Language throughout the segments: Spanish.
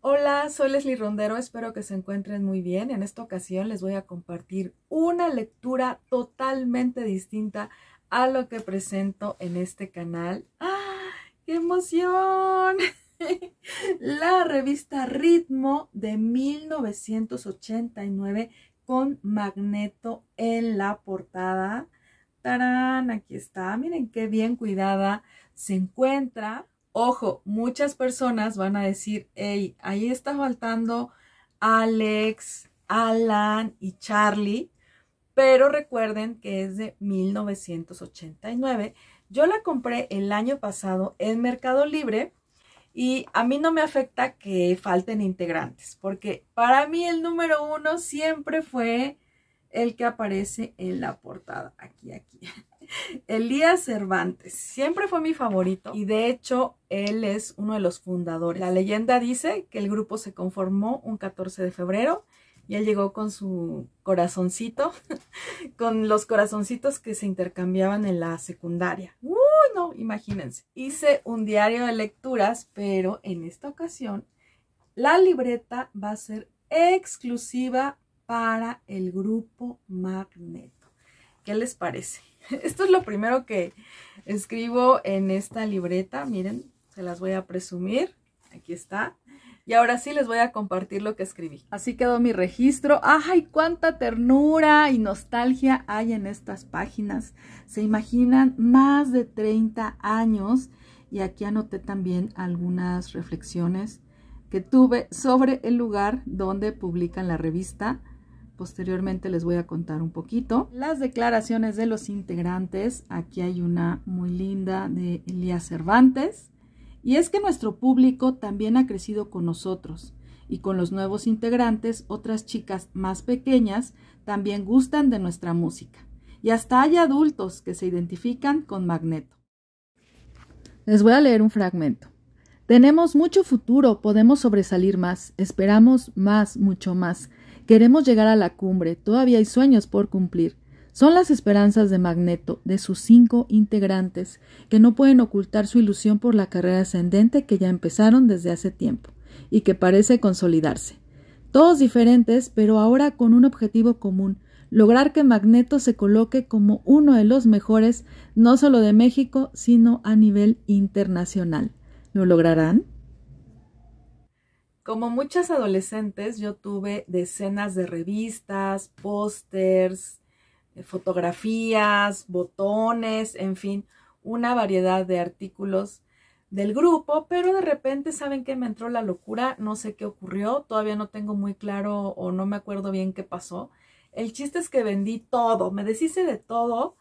Hola, soy Leslie Rondero, espero que se encuentren muy bien. En esta ocasión les voy a compartir una lectura totalmente distinta a lo que presento en este canal. ¡Ah! ¡Qué emoción! La revista Ritmo de 1989 con Magneto en la portada. ¡Tarán! Aquí está. Miren qué bien cuidada se encuentra. Ojo, muchas personas van a decir, hey, ahí está faltando Alex, Alan y Charlie, pero recuerden que es de 1989. Yo la compré el año pasado en Mercado Libre y a mí no me afecta que falten integrantes, porque para mí el número uno siempre fue el que aparece en la portada. Aquí, aquí. Elías Cervantes siempre fue mi favorito y de hecho él es uno de los fundadores. La leyenda dice que el grupo se conformó un 14 de febrero y él llegó con su corazoncito, con los corazoncitos que se intercambiaban en la secundaria. ¡Uy, no! Imagínense. Hice un diario de lecturas, pero en esta ocasión la libreta va a ser exclusiva para el grupo Magnet. ¿Qué les parece? Esto es lo primero que escribo en esta libreta. Miren, se las voy a presumir. Aquí está. Y ahora sí les voy a compartir lo que escribí. Así quedó mi registro. ¡Ay, cuánta ternura y nostalgia hay en estas páginas! Se imaginan más de 30 años. Y aquí anoté también algunas reflexiones que tuve sobre el lugar donde publican la revista Posteriormente les voy a contar un poquito. Las declaraciones de los integrantes. Aquí hay una muy linda de Elías Cervantes. Y es que nuestro público también ha crecido con nosotros. Y con los nuevos integrantes, otras chicas más pequeñas también gustan de nuestra música. Y hasta hay adultos que se identifican con Magneto. Les voy a leer un fragmento. Tenemos mucho futuro, podemos sobresalir más, esperamos más, mucho más. Queremos llegar a la cumbre, todavía hay sueños por cumplir. Son las esperanzas de Magneto, de sus cinco integrantes, que no pueden ocultar su ilusión por la carrera ascendente que ya empezaron desde hace tiempo y que parece consolidarse. Todos diferentes, pero ahora con un objetivo común, lograr que Magneto se coloque como uno de los mejores, no solo de México, sino a nivel internacional. ¿Lo lograrán? Como muchas adolescentes, yo tuve decenas de revistas, pósters, eh, fotografías, botones, en fin, una variedad de artículos del grupo, pero de repente saben que me entró la locura, no sé qué ocurrió, todavía no tengo muy claro o no me acuerdo bien qué pasó. El chiste es que vendí todo, me deshice de todo,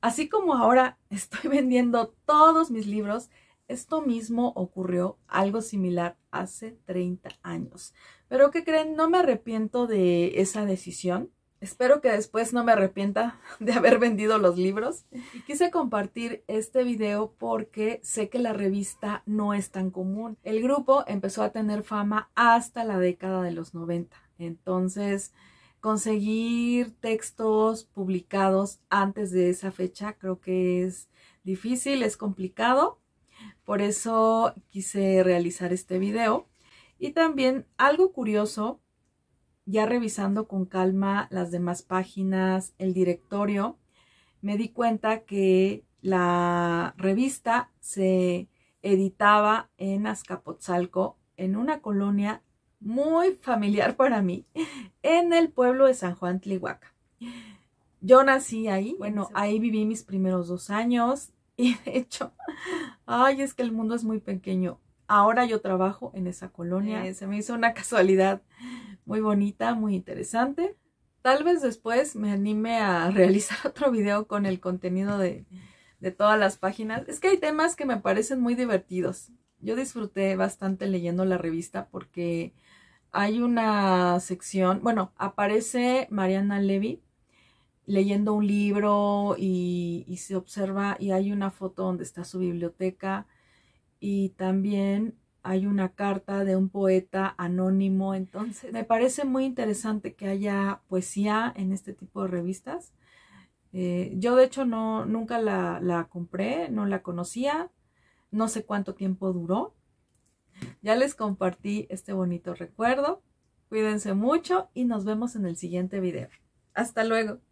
así como ahora estoy vendiendo todos mis libros esto mismo ocurrió algo similar hace 30 años. Pero ¿qué creen? No me arrepiento de esa decisión. Espero que después no me arrepienta de haber vendido los libros. quise compartir este video porque sé que la revista no es tan común. El grupo empezó a tener fama hasta la década de los 90. Entonces, conseguir textos publicados antes de esa fecha creo que es difícil, es complicado por eso quise realizar este video. Y también algo curioso, ya revisando con calma las demás páginas, el directorio, me di cuenta que la revista se editaba en Azcapotzalco, en una colonia muy familiar para mí, en el pueblo de San Juan Tlihuaca. Yo nací ahí, bueno, ahí viví mis primeros dos años y de hecho Ay, es que el mundo es muy pequeño. Ahora yo trabajo en esa colonia. Eh, se me hizo una casualidad muy bonita, muy interesante. Tal vez después me anime a realizar otro video con el contenido de todas las páginas. Es que hay temas que me parecen muy divertidos. Yo disfruté bastante leyendo la revista porque hay una sección, bueno, aparece Mariana Levy, leyendo un libro y, se observa y hay una foto donde está su biblioteca y también hay una carta de un poeta anónimo. Entonces, me parece muy interesante que haya poesía en este tipo de revistas. Eh, yo de hecho no, nunca la, la compré, no la conocía, no sé cuánto tiempo duró. Ya les compartí este bonito recuerdo. Cuídense mucho y nos vemos en el siguiente video. Hasta luego.